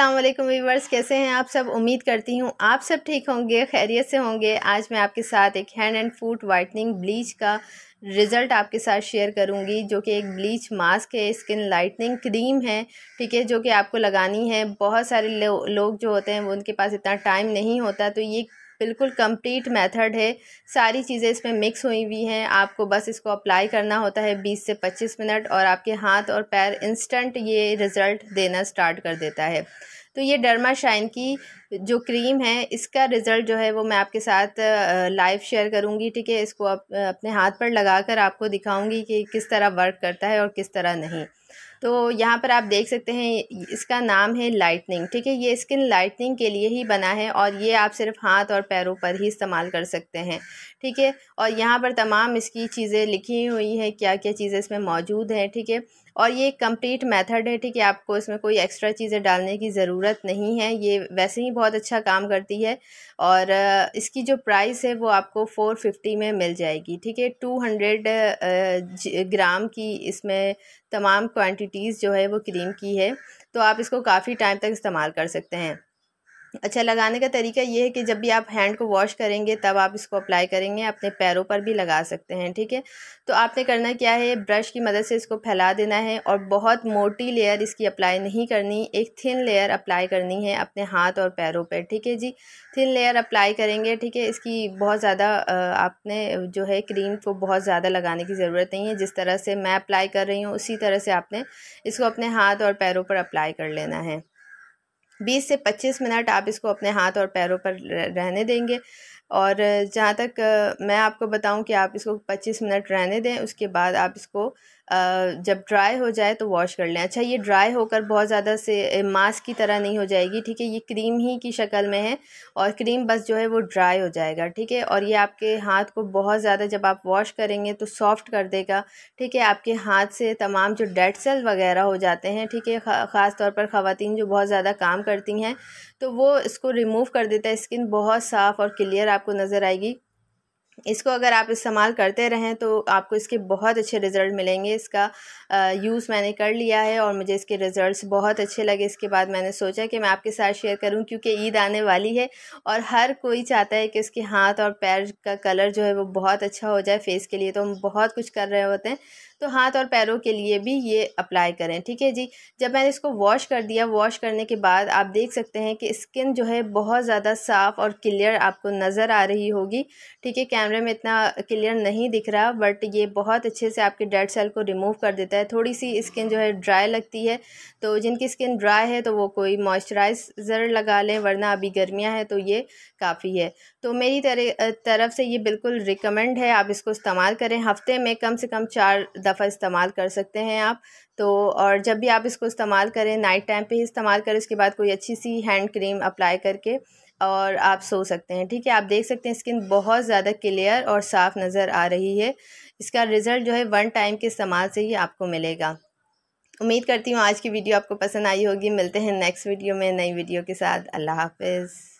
अल्लाम वीवर्स कैसे हैं आप सब उम्मीद करती हूँ आप सब ठीक होंगे खैरियत से होंगे आज मैं आपके साथ एक hand and foot whitening bleach का रिज़ल्ट आपके साथ शेयर करूँगी जो कि एक ब्लीच मास्क है स्किन लाइटनिंग क्रीम है ठीक है जो कि आपको लगानी है बहुत सारे लो, लोग जो होते हैं वो उनके पास इतना टाइम नहीं होता तो ये बिल्कुल कंप्लीट मेथड है सारी चीज़ें इसमें मिक्स हुई हुई हैं आपको बस इसको अप्लाई करना होता है 20 से 25 मिनट और आपके हाथ और पैर इंस्टेंट ये रिज़ल्ट देना स्टार्ट कर देता है तो ये डर्मा शाइन की जो क्रीम है इसका रिज़ल्ट जो है वो मैं आपके साथ लाइव शेयर करूँगी ठीक है इसको अपने हाथ पर लगा कर आपको दिखाऊँगी कि किस तरह वर्क करता है और किस तरह नहीं तो यहाँ पर आप देख सकते हैं इसका नाम है लाइटनिंग ठीक है ये स्किन लाइटनिंग के लिए ही बना है और ये आप सिर्फ हाथ और पैरों पर ही इस्तेमाल कर सकते हैं ठीक है और यहाँ पर तमाम इसकी चीज़ें लिखी हुई हैं क्या क्या चीज़ें इसमें मौजूद हैं ठीक है थीके? और ये कंप्लीट मेथड है ठीक है आपको इसमें कोई एक्स्ट्रा चीज़ें डालने की ज़रूरत नहीं है ये वैसे ही बहुत अच्छा काम करती है और इसकी जो प्राइस है वो आपको फ़ोर फिफ्टी में मिल जाएगी ठीक है टू हंड्रेड ग्राम की इसमें तमाम क्वांटिटीज़ जो है वो क्रीम की है तो आप इसको काफ़ी टाइम तक इस्तेमाल कर सकते हैं अच्छा लगाने का तरीका ये है कि जब भी आप हैंड को वॉश करेंगे तब आप इसको अप्लाई करेंगे अपने पैरों पर भी लगा सकते हैं ठीक है तो आपने करना क्या है ब्रश की मदद से इसको फैला देना है और बहुत मोटी लेयर इसकी अप्लाई नहीं करनी एक थिन लेयर अप्लाई करनी है अपने हाथ और पैरों पर ठीक है जी थिन लेयर अप्लाई करेंगे ठीक है इसकी बहुत ज़्यादा आपने जो है क्रीम को बहुत ज़्यादा लगाने की ज़रूरत नहीं है जिस तरह से मैं अप्लाई कर रही हूँ उसी तरह से आपने इसको अपने हाथ और पैरों पर अप्लाई कर लेना है बीस से पच्चीस मिनट आप इसको अपने हाथ और पैरों पर रहने देंगे और जहाँ तक मैं आपको बताऊं कि आप इसको पच्चीस मिनट रहने दें उसके बाद आप इसको जब ड्राई हो जाए तो वॉश कर लें अच्छा ये ड्राई होकर बहुत ज़्यादा से मास्क की तरह नहीं हो जाएगी ठीक है ये क्रीम ही की शक्ल में है और क्रीम बस जो है वो ड्राई हो जाएगा ठीक है और ये आपके हाथ को बहुत ज़्यादा जब आप वॉश करेंगे तो सॉफ्ट कर देगा ठीक है आपके हाथ से तमाम जो डेड सेल वगैरह हो जाते हैं ठीक है ख़ास तौर पर ख़वान जो बहुत ज़्यादा काम करती हैं तो वो इसको रिमूव कर देता है स्किन बहुत साफ़ और क्लियर आपको नज़र आएगी इसको अगर आप इस्तेमाल करते रहें तो आपको इसके बहुत अच्छे रिज़ल्ट मिलेंगे इसका यूज़ मैंने कर लिया है और मुझे इसके रिज़ल्ट्स बहुत अच्छे लगे इसके बाद मैंने सोचा कि मैं आपके साथ शेयर करूं क्योंकि ईद आने वाली है और हर कोई चाहता है कि उसके हाथ और पैर का कलर जो है वो बहुत अच्छा हो जाए फेस के लिए तो हम बहुत कुछ कर रहे होते हैं तो हाथ और पैरों के लिए भी ये अप्लाई करें ठीक है जी जब मैंने इसको वॉश कर दिया वॉश करने के बाद आप देख सकते हैं कि स्किन जो है बहुत ज़्यादा साफ़ और क्लियर आपको नज़र आ रही होगी ठीक है कैमरे में इतना क्लियर नहीं दिख रहा बट ये बहुत अच्छे से आपके डेड सेल को रिमूव कर देता है थोड़ी सी स्किन जो है ड्राई लगती है तो जिनकी स्किन ड्राई है तो वो कोई मॉइस्चराइज़र लगा लें वरना अभी गर्मियाँ हैं तो ये काफ़ी है तो मेरी तरफ से ये बिल्कुल रिकमेंड है आप इसको इस्तेमाल करें हफ्ते में कम से कम चार दफ़ा इस्तेमाल कर सकते हैं आप तो और जब भी आप इसको इस्तेमाल करें नाइट टाइम पे ही इस्तेमाल करें उसके बाद कोई अच्छी सी हैंड क्रीम अप्लाई करके और आप सो सकते हैं ठीक है आप देख सकते हैं स्किन बहुत ज़्यादा क्लियर और साफ़ नज़र आ रही है इसका रिज़ल्ट जो है वन टाइम के इस्तेमाल से ही आपको मिलेगा उम्मीद करती हूँ आज की वीडियो आपको पसंद आई होगी मिलते हैं नेक्स्ट वीडियो में नई वीडियो के साथ अल्लाह हाफिज़